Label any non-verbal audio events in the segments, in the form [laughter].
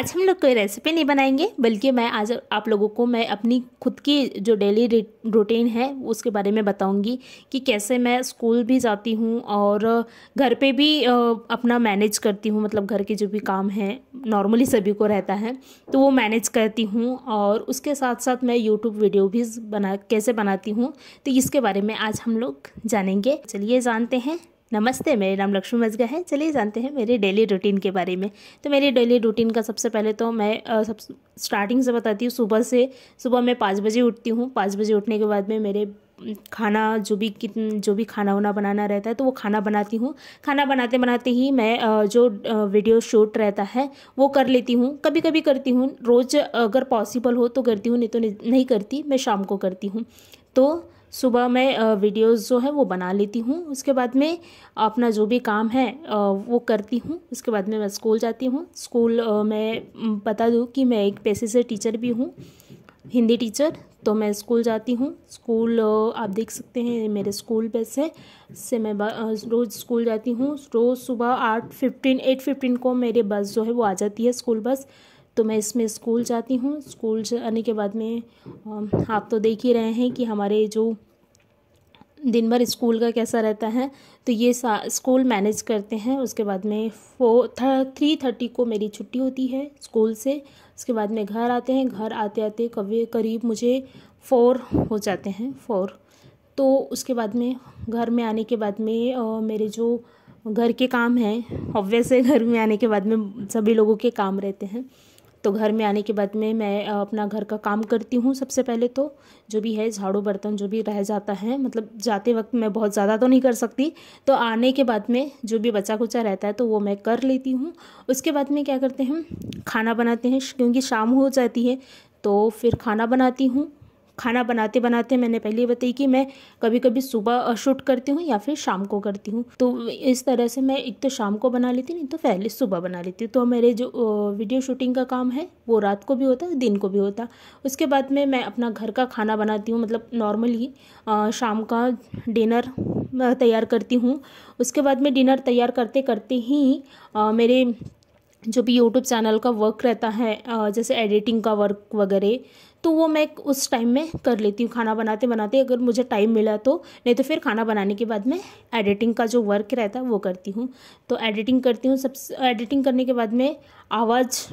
आज हम लोग कोई रेसिपी नहीं बनाएंगे बल्कि मैं आज आप लोगों को मैं अपनी खुद की जो डेली रूटीन है उसके बारे में बताऊंगी कि कैसे मैं स्कूल भी जाती हूँ और घर पे भी अपना मैनेज करती हूँ मतलब घर के जो भी काम हैं नॉर्मली सभी को रहता है तो वो मैनेज करती हूँ और उसके साथ साथ मैं यूट्यूब वीडियो भी बना कैसे बनाती हूँ तो इसके बारे में आज हम लोग जानेंगे चलिए जानते हैं नमस्ते मेरा नाम लक्ष्मी मजगा है चलिए जानते हैं मेरे डेली रूटीन के बारे में तो मेरे डेली रूटीन का सबसे पहले तो मैं सब स्टार्टिंग से बताती हूँ सुबह से सुबह मैं पाँच बजे उठती हूँ पाँच बजे उठने के बाद में मेरे खाना जो भी कितन जो भी खाना वाना बनाना रहता है तो वो खाना बनाती हूँ खाना बनाते बनाते ही मैं जो वीडियो शूट रहता है वो कर लेती हूँ कभी कभी करती हूँ रोज़ अगर पॉसिबल हो तो करती हूँ नहीं तो नहीं करती मैं शाम को करती हूँ तो सुबह मैं वीडियोस जो है वो बना लेती हूँ उसके बाद में अपना जो भी काम है वो करती हूँ उसके बाद में मैं स्कूल जाती हूँ स्कूल मैं बता दूँ कि मैं एक पैसे से टीचर भी हूँ हिंदी टीचर तो मैं स्कूल जाती हूँ स्कूल आप देख सकते हैं मेरे स्कूल बस है से मैं रोज़ स्कूल जाती हूँ रोज़ सुबह आठ फिफ्टीन एट फिफ्टीन को मेरे बस जो है वो आ जाती है स्कूल बस तो मैं इसमें स्कूल जाती हूँ स्कूल जाने के बाद में आप तो देख ही रहे हैं कि हमारे जो दिन भर स्कूल का कैसा रहता है तो ये स्कूल मैनेज करते हैं उसके बाद में फोर थ्री थर्टी को मेरी छुट्टी होती है स्कूल से उसके बाद में घर आते हैं घर आते आते कभी करीब मुझे फोर हो जाते हैं फोर तो उसके बाद में घर में आने के बाद में मेरे जो घर के काम हैं ऑब्वियस है घर में आने के बाद में सभी लोगों के काम रहते हैं तो घर में आने के बाद में मैं अपना घर का काम करती हूँ सबसे पहले तो जो भी है झाड़ू बर्तन जो भी रह जाता है मतलब जाते वक्त मैं बहुत ज़्यादा तो नहीं कर सकती तो आने के बाद में जो भी बचा कुचा रहता है तो वो मैं कर लेती हूँ उसके बाद में क्या करते हैं खाना बनाते हैं क्योंकि शाम हो जाती है तो फिर खाना बनाती हूँ खाना बनाते बनाते मैंने पहले बताई कि मैं कभी कभी सुबह शूट करती हूँ या फिर शाम को करती हूँ तो इस तरह से मैं एक तो शाम को बना लेती नहीं तो पहले सुबह बना लेती हूँ तो मेरे जो वीडियो शूटिंग का काम है वो रात को भी होता है दिन को भी होता उसके बाद में मैं अपना घर का खाना बनाती हूँ मतलब नॉर्मली शाम का डिनर तैयार करती हूँ उसके बाद में डिनर तैयार करते करते ही आ, मेरे जो भी यूट्यूब चैनल का वर्क रहता है जैसे एडिटिंग का वर्क वगैरह तो वो मैं उस टाइम में कर लेती हूँ खाना बनाते बनाते अगर मुझे टाइम मिला तो नहीं तो फिर खाना बनाने के बाद मैं एडिटिंग का जो वर्क रहता है वो करती हूँ तो एडिटिंग करती हूँ सब एडिटिंग करने के बाद में आवाज़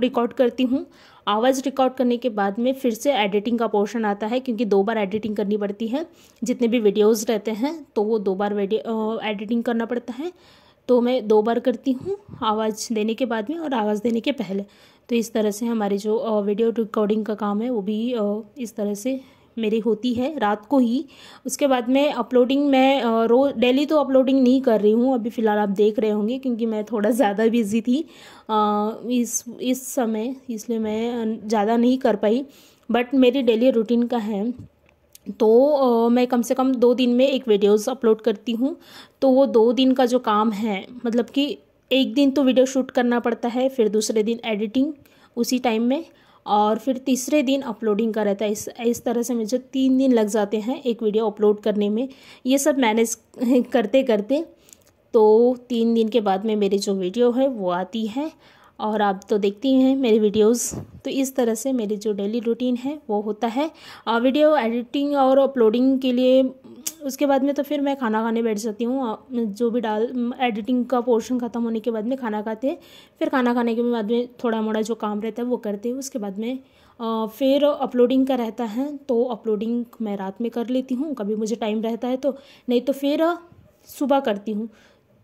रिकॉर्ड करती हूँ आवाज़ रिकॉर्ड करने के बाद में फिर से एडिटिंग का पोर्शन आता है क्योंकि दो बार एडिटिंग करनी पड़ती है जितने भी वीडियोज़ रहते हैं तो वो दो बार एडिटिंग करना पड़ता है तो मैं दो बार करती हूँ आवाज़ देने के बाद में और आवाज़ देने के पहले तो इस तरह से हमारी जो वीडियो रिकॉर्डिंग का काम है वो भी इस तरह से मेरी होती है रात को ही उसके बाद में अपलोडिंग मैं रोज डेली तो अपलोडिंग नहीं कर रही हूँ अभी फ़िलहाल आप देख रहे होंगे क्योंकि मैं थोड़ा [laughs] ज़्यादा बिज़ी थी इस इस समय इसलिए मैं ज़्यादा नहीं कर पाई बट मेरी डेली रूटीन का है तो मैं कम से कम दो दिन में एक वीडियोस अपलोड करती हूँ तो वो दो दिन का जो काम है मतलब कि एक दिन तो वीडियो शूट करना पड़ता है फिर दूसरे दिन एडिटिंग उसी टाइम में और फिर तीसरे दिन अपलोडिंग का रहता है इस इस तरह से मुझे तीन दिन लग जाते हैं एक वीडियो अपलोड करने में ये सब मैनेज [laughs] करते करते तो तीन दिन के बाद में मेरी जो वीडियो है वो आती है और आप तो देखती हैं मेरे वीडियोस तो इस तरह से मेरी जो डेली रूटीन है वो होता है वीडियो एडिटिंग और अपलोडिंग के लिए उसके बाद में तो फिर मैं खाना खाने बैठ जाती हूँ जो भी डाल एडिटिंग का पोर्शन ख़त्म होने के बाद में खाना खाते हैं फिर खाना खाने के बाद में थोड़ा मोड़ा जो काम रहता है वो करते हैं उसके बाद में फिर अपलोडिंग का रहता है तो अपलोडिंग मैं रात में कर लेती हूँ कभी मुझे टाइम रहता है तो नहीं तो फिर सुबह करती हूँ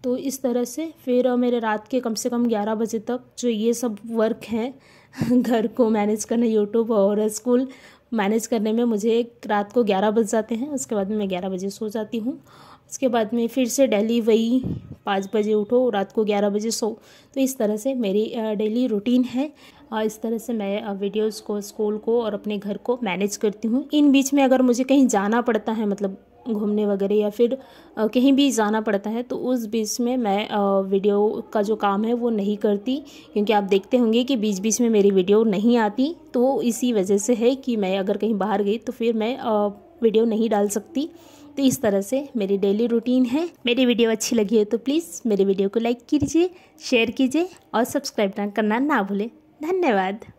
तो इस तरह से फिर मेरे रात के कम से कम ग्यारह बजे तक जो ये सब वर्क हैं [laughs] घर को मैनेज करना यूट्यूब और स्कूल मैनेज करने में मुझे रात को ग्यारह बज जाते हैं उसके बाद में मैं ग्यारह बजे सो जाती हूँ उसके बाद में फिर से डेली वही पाँच बजे उठो रात को ग्यारह बजे सो तो इस तरह से मेरी डेली रूटीन है और इस तरह से मैं वीडियोस को स्कूल को और अपने घर को मैनेज करती हूँ इन बीच में अगर मुझे कहीं जाना पड़ता है मतलब घूमने वगैरह या फिर कहीं भी जाना पड़ता है तो उस बीच में मैं वीडियो का जो काम है वो नहीं करती क्योंकि आप देखते होंगे कि बीच बीच में मेरी वीडियो नहीं आती तो इसी वजह से है कि मैं अगर कहीं बाहर गई तो फिर मैं वीडियो नहीं डाल सकती तो इस तरह से मेरी डेली रूटीन है मेरी वीडियो अच्छी लगी है तो प्लीज़ मेरे वीडियो को लाइक कीजिए शेयर कीजिए और सब्सक्राइब करना ना भूलें धन्यवाद